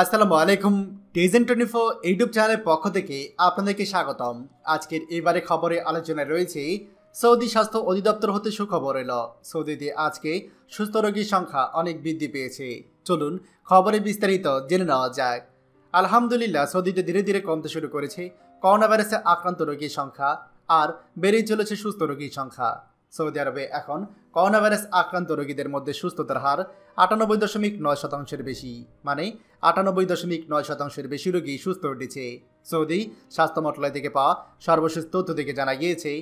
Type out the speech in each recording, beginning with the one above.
আসসালামু আলাইকুম টেজেন twenty four YouTube চ্যানেলের পক্ষ থেকে আপনাদেরকে স্বাগতম আজকের এবারে খবরে আলোচনায় রয়েছে সৌদি স্বাস্থ্য অধিদপ্তর হতে সুখবর এল সৌদিতে আজকে সুস্থ রোগীর সংখ্যা অনেক বৃদ্ধি পেয়েছে চলুন খবরে বিস্তারিত জেনে নেওয়া যাক আলহামদুলিল্লাহ সৌদিতে ধীরে ধীরে কমতে শুরু করেছে করোনা ভাইরাসে আক্রান্ত রোগীর সংখ্যা আর বেড়েই চলেছে সুস্থ রোগীর সংখ্যা সৌদি আরবে এখন করোনা ভাইরাস আক্রান্ত রোগীদের মধ্যে সুস্থতার হার আটানব্বই দশমিক নয় শতাংশের বেশি মানে আটানব্বই দশমিক নয় শতাংশের বেশি রোগী সুস্থ উঠেছে সৌদি স্বাস্থ্য মন্ত্রণালয় থেকে পাওয়া সর্বশেষ তথ্য থেকে জানা গিয়েছে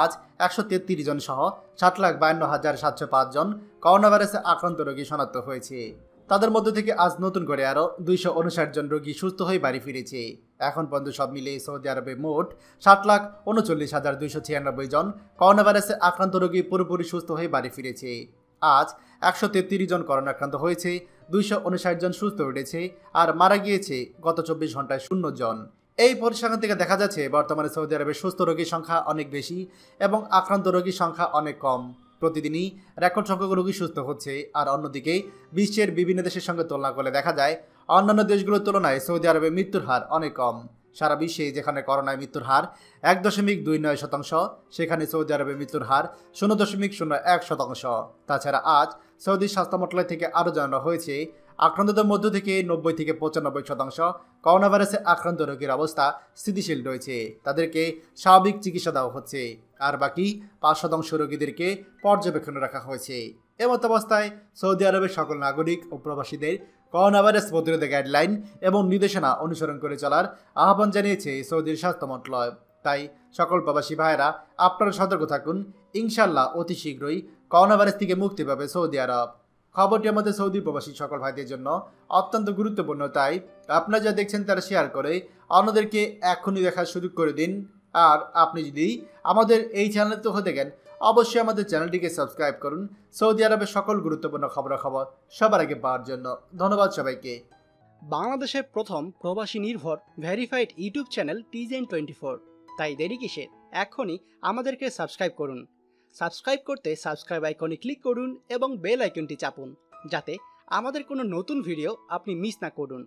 আজ একশো তেত্রিশ জন সহ সাত লাখ বায়ান্ন হাজার সাতশো পাঁচজন করোনা ভাইরাসে আক্রান্ত রোগী শনাক্ত হয়েছে তাদের মধ্যে থেকে আজ নতুন করে আরও দুইশো উনষাট জন রোগী সুস্থ হয়ে বাড়ি ফিরেছে এখন পর্যন্ত সব মিলে সৌদি আরবে মোট সাত লাখ উনচল্লিশ হাজার দুইশো ছিয়ানব্বই জন করোনা ভাইরাসে আক্রান্ত রোগী পুরোপুরি সুস্থ হয়ে বাড়ি ফিরেছে আজ একশো তেত্রিশ জন করোনা আক্রান্ত হয়েছে দুইশো উনষাট জন সুস্থ উঠেছে আর মারা গিয়েছে গত চব্বিশ ঘন্টায় শূন্য জন এই পরিসংখ্যান থেকে দেখা যাচ্ছে বর্তমানে সৌদি আরবে সুস্থ রোগীর সংখ্যা অনেক বেশি এবং আক্রান্ত রোগীর সংখ্যা অনেক কম প্রতিদিনই রেকর্ড সংখ্যক রোগী সুস্থ হচ্ছে আর অন্যদিকে বিশ্বের বিভিন্ন দেশের সঙ্গে তুলনা করলে দেখা যায় অন্যান্য দেশগুলোর তুলনায় সৌদি আরবে মৃত্যুর হার অনেক কম সারা বিশ্বে যেখানে করোনায় মৃত্যুর হার এক দশমিক দুই নয় শতাংশ সেখানে সৌদি আরবে মৃত্যুর হার শূন্য দশমিক শূন্য এক শতাংশ তাছাড়া আজ সৌদি স্বাস্থ্য মন্ত্রালয় থেকে আরও জানানো হয়েছে আক্রান্তদের মধ্য থেকে নব্বই থেকে পঁচানব্বই শতাংশ করোনা ভাইরাসে আক্রান্ত রোগীর অবস্থা স্থিতিশীল রয়েছে তাদেরকে স্বাভাবিক চিকিৎসা দেওয়া হচ্ছে আর বাকি পাঁচ শতাংশ রোগীদেরকে পর্যবেক্ষণে রাখা হয়েছে এমত অবস্থায় সৌদি আরবের সকল নাগরিক ও প্রবাসীদের করোনা ভাইরাস প্রতিরোধে গাইডলাইন এবং নির্দেশনা অনুসরণ করে চলার আহ্বান জানিয়েছে সৌদির স্বাস্থ্য মন্ত্রণালয় তাই সকল প্রবাসী ভাইয়েরা আপনারা সতর্ক থাকুন ইনশাল্লাহ অতি শীঘ্রই করোনা ভাইরাস থেকে মুক্তি পাবে সৌদি আরব খবরটি আমাদের সৌদি প্রবাসী সকল ভাইদের জন্য অত্যন্ত গুরুত্বপূর্ণ তাই আপনারা যা দেখছেন তারা শেয়ার করে অন্যদেরকে এখনই দেখার সুযোগ করে দিন আর আপনি যদি আমাদের এই চ্যানেল তো হতে গেন অবশ্যই আমাদের চ্যানেলটিকে সাবস্ক্রাইব করুন সৌদি আরবের সকল গুরুত্বপূর্ণ খবরাখবর সবার আগে পাওয়ার জন্য ধন্যবাদ সবাইকে বাংলাদেশের প্রথম প্রবাসী নির্ভর ভেরিফাইড ইউটিউব চ্যানেল টিজেন টোয়েন্টি ফোর তাই দেরি কিসে এখনই আমাদেরকে সাবস্ক্রাইব করুন সাবস্ক্রাইব করতে সাবস্ক্রাইব আইকনে ক্লিক করুন এবং বেল আইকনটি চাপুন যাতে আমাদের কোনো নতুন ভিডিও আপনি মিস না করুন